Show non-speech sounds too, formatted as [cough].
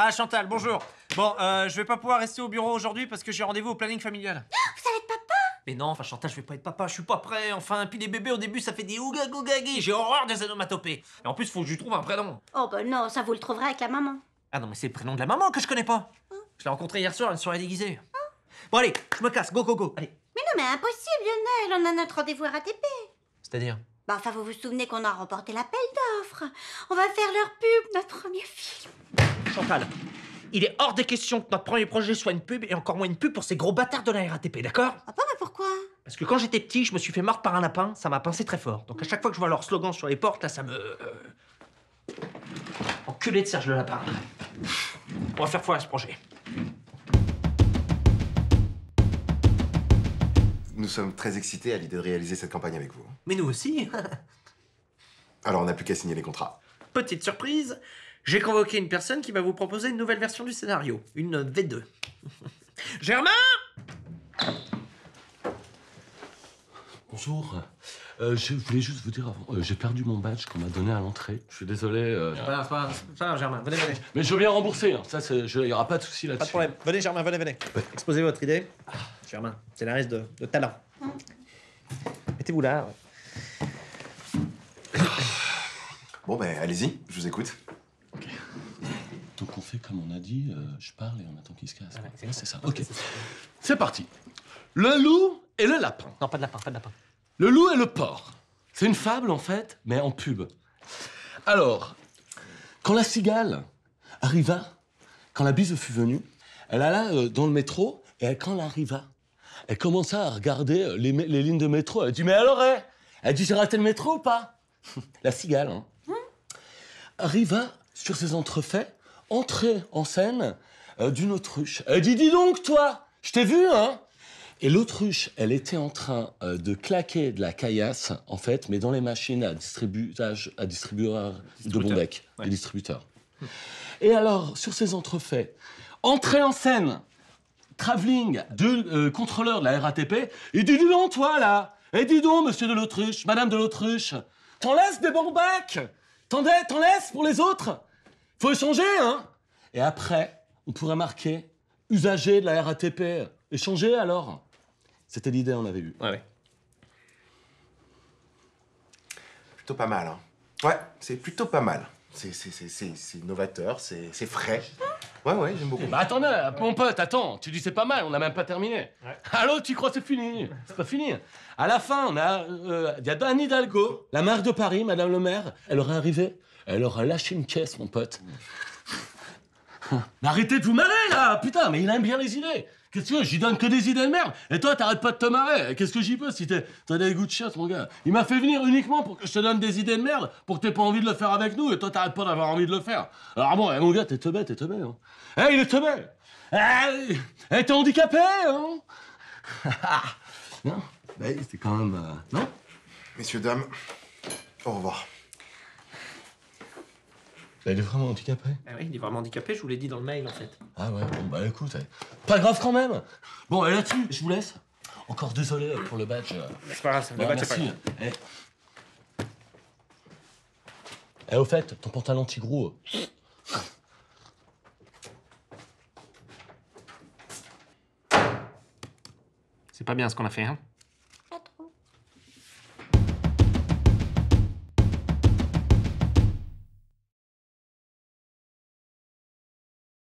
Ah, Chantal, bonjour. Bon, euh, je vais pas pouvoir rester au bureau aujourd'hui parce que j'ai rendez-vous au planning familial. [gasps] Vous allez être papa Mais non, enfin, Chantal, je vais pas être papa, je suis pas prêt. Enfin, puis les bébés au début, ça fait des ouga J'ai horreur des onomatopées. Et en plus, faut que je trouve un prénom. Oh, bah non, ça vous le trouverez avec la maman. Ah non, mais c'est le prénom de la maman que je connais pas. Hein je l'ai rencontré hier soir une soirée déguisée. Hein bon, allez, je me casse, go, go, go, allez. Mais non, mais impossible, Lionel, on a notre rendez-vous RATP. C'est-à-dire Bah, enfin, vous vous souvenez qu'on a remporté l'appel d'offres. On va faire leur pub, notre premier film. Il est hors des questions que notre premier projet soit une pub et encore moins une pub pour ces gros bâtards de la RATP, d'accord Ah bah pourquoi Parce que quand j'étais petit, je me suis fait mordre par un lapin, ça m'a pincé très fort. Donc à chaque fois que je vois leur slogan sur les portes, là, ça me... Euh, enculé de Serge le Lapin. On va faire foi à ce projet. Nous sommes très excités à l'idée de réaliser cette campagne avec vous. Mais nous aussi [laughs] Alors on n'a plus qu'à signer les contrats. Petite surprise, j'ai convoqué une personne qui va vous proposer une nouvelle version du scénario, une V2. [laughs] Germain Bonjour. Euh, je voulais juste vous dire avant, euh, j'ai perdu mon badge qu'on m'a donné à l'entrée. Je suis désolé. Euh, ah. pas, Germain, venez, venez. Mais je viens rembourser, hein. ça, il n'y aura pas de souci là-dessus. Pas de problème. Venez, Germain, venez, venez. Exposez votre idée. germain Germain, scénariste de, de talent. Mettez-vous là. Bon, ben, allez-y, je vous écoute. On fait comme on a dit, euh, je parle et on attend qu'il se casse. c'est ça. Ok. C'est parti. Le loup et le lapin. Non, pas de lapin, pas de lapin. Le loup et le porc. C'est une fable en fait, mais en pub. Alors, quand la cigale arriva, quand la bise fut venue, elle alla euh, dans le métro et quand elle arriva, elle commença à regarder euh, les, lignes de métro. Elle dit Mais alors, eh, elle, dit J'ai raté le métro ou pas [laughs] La cigale, hein, hein, arriva sur ses entrefaits entrée en scène euh, d'une autruche. Elle dit, dis donc, toi, je t'ai vu, hein et l'autruche, elle était en train euh, de claquer de la caillasse, en fait, mais dans les machines à, distributage, à distributeur de bon bec, distributeurs. Et alors, sur ces entrefaits, entrée en scène, travelling de euh, contrôleur de la RATP, il dit, dis donc, toi, là, et eh, dis donc, monsieur de l'autruche, madame de l'autruche, t'en laisses des bacs T'en laisses pour les autres faut échanger, hein Et après, on pourrait marquer usager de la RATP. Échanger alors C'était l'idée, on avait eu. Ouais, ouais. Plutôt pas mal, hein. Ouais, c'est plutôt pas mal. C'est novateur, c'est frais. Ouais, ouais, j'aime beaucoup. Bah attends, euh, mon pote, attends, tu dis c'est pas mal, on n'a même pas terminé. Allô, tu crois que c'est fini C'est pas fini. À la fin, on a, euh, il y a Anne Hidalgo, la maire de Paris, Madame le maire, elle aurait arrivé, elle aura lâché une caisse, mon pote. Arrêtez de vous marrer ah Putain, mais il aime bien les idées Qu'est-ce que J'y donne que des idées de merde Et toi, t'arrêtes pas de te marrer Qu'est-ce que j'y peux si t'as des goûts de chasse, mon gars Il m'a fait venir uniquement pour que je te donne des idées de merde, pour que t'aies pas envie de le faire avec nous, et toi, t'arrêtes pas d'avoir envie de le faire. Alors bon, eh, mon gars, t'es teubé, t'es teubé, hein Eh, il est teubé Eh, eh t'es handicapé, hein [laughs] Non Bah, ben, c'était quand même... Euh, non Messieurs, dames, au revoir. Bah, il est vraiment handicapé Ah oui, il est vraiment handicapé, je vous l'ai dit dans le mail en fait. Ah ouais, bon bah écoute, eh, pas grave quand même Bon, et là-dessus, je vous laisse. Encore désolé pour le badge. Bah, c'est pas grave, le bah, badge c'est pas grave. Eh, eh. au fait, ton pantalon tigrou... Euh. C'est pas bien ce qu'on a fait, hein